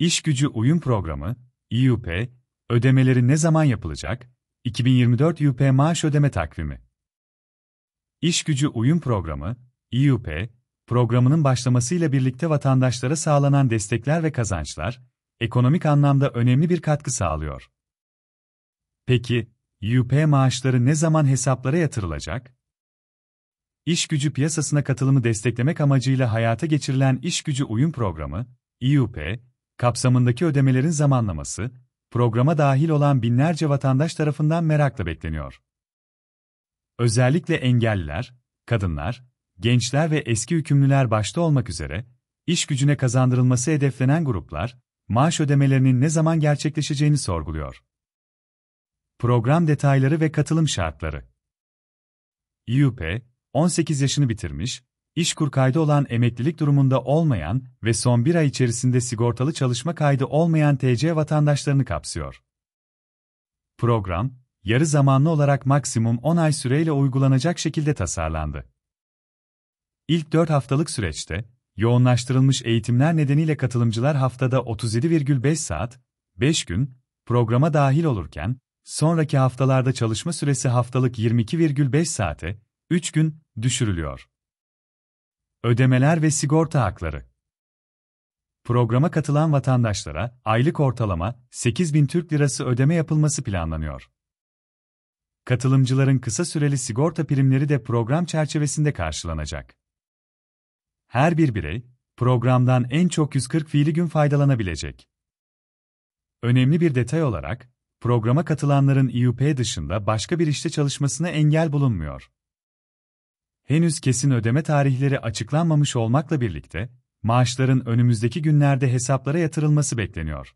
İş Gücü Uyum Programı, (IUP) ödemeleri ne zaman yapılacak? 2024 IUP maaş ödeme takvimi. İş Gücü Uyum Programı, (IUP) programının başlamasıyla birlikte vatandaşlara sağlanan destekler ve kazançlar, ekonomik anlamda önemli bir katkı sağlıyor. Peki, IUP maaşları ne zaman hesaplara yatırılacak? İş gücü piyasasına katılımı desteklemek amacıyla hayata geçirilen İş Gücü Uyum Programı, (IUP) kapsamındaki ödemelerin zamanlaması, programa dahil olan binlerce vatandaş tarafından merakla bekleniyor. Özellikle engelliler, kadınlar, gençler ve eski hükümlüler başta olmak üzere, iş gücüne kazandırılması hedeflenen gruplar, maaş ödemelerinin ne zaman gerçekleşeceğini sorguluyor. Program detayları ve katılım şartları. IUP, 18 yaşını bitirmiş, işkur kaydı olan emeklilik durumunda olmayan ve son bir ay içerisinde sigortalı çalışma kaydı olmayan TC vatandaşlarını kapsıyor. Program, yarı zamanlı olarak maksimum 10 ay süreyle uygulanacak şekilde tasarlandı. İlk 4 haftalık süreçte, yoğunlaştırılmış eğitimler nedeniyle katılımcılar haftada 37,5 saat, 5 gün, programa dahil olurken, sonraki haftalarda çalışma süresi haftalık 22,5 saate, 3 gün, düşürülüyor. Ödemeler ve sigorta hakları. Programa katılan vatandaşlara aylık ortalama 8 bin Türk Lirası ödeme yapılması planlanıyor. Katılımcıların kısa süreli sigorta primleri de program çerçevesinde karşılanacak. Her bir birey, programdan en çok 140 fiili gün faydalanabilecek. Önemli bir detay olarak, programa katılanların IUP dışında başka bir işte çalışmasına engel bulunmuyor henüz kesin ödeme tarihleri açıklanmamış olmakla birlikte, maaşların önümüzdeki günlerde hesaplara yatırılması bekleniyor.